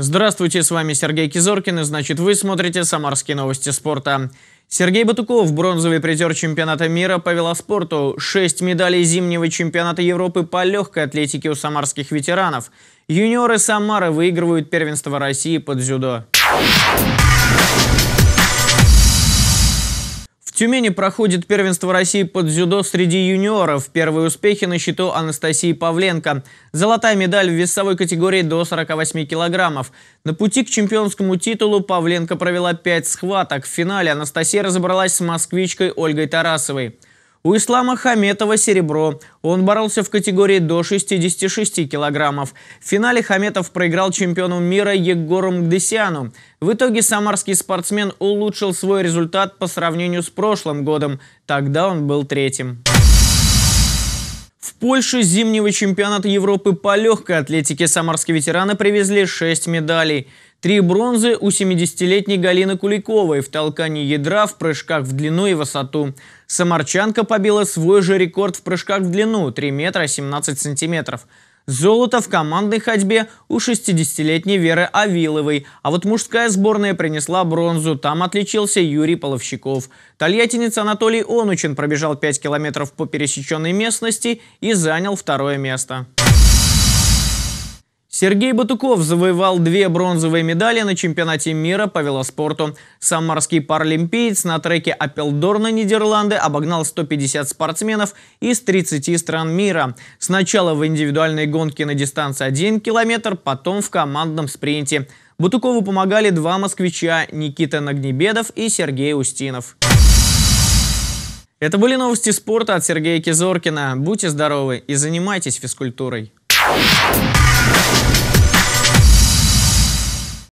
Здравствуйте, с вами Сергей Кизоркин, и значит вы смотрите «Самарские новости спорта». Сергей Батуков, бронзовый призер чемпионата мира по велоспорту, 6 медалей зимнего чемпионата Европы по легкой атлетике у самарских ветеранов. Юниоры Самары выигрывают первенство России под дзюдо. Тюмени проходит первенство России под дзюдо среди юниоров. Первые успехи на счету Анастасии Павленко. Золотая медаль в весовой категории до 48 килограммов. На пути к чемпионскому титулу Павленко провела 5 схваток. В финале Анастасия разобралась с москвичкой Ольгой Тарасовой. У Ислама Хаметова серебро. Он боролся в категории до 66 килограммов. В финале Хаметов проиграл чемпиону мира Егору Мгдесяну. В итоге самарский спортсмен улучшил свой результат по сравнению с прошлым годом. Тогда он был третьим. Польше зимнего чемпионата Европы по легкой атлетике самарские ветераны привезли 6 медалей. Три бронзы у 70-летней Галины Куликовой в толкании ядра, в прыжках в длину и высоту. Самарчанка побила свой же рекорд в прыжках в длину – 3 метра 17 сантиметров – Золото в командной ходьбе у 60-летней Веры Авиловой. А вот мужская сборная принесла бронзу. Там отличился Юрий Половщиков. Тольяттинец Анатолий Онучин пробежал 5 километров по пересеченной местности и занял второе место. Сергей Батуков завоевал две бронзовые медали на чемпионате мира по велоспорту. Самарский паралимпиец на треке на Нидерланды обогнал 150 спортсменов из 30 стран мира. Сначала в индивидуальной гонке на дистанции 1 километр, потом в командном спринте. Батукову помогали два москвича – Никита Нагнебедов и Сергей Устинов. Это были новости спорта от Сергея Кизоркина. Будьте здоровы и занимайтесь физкультурой.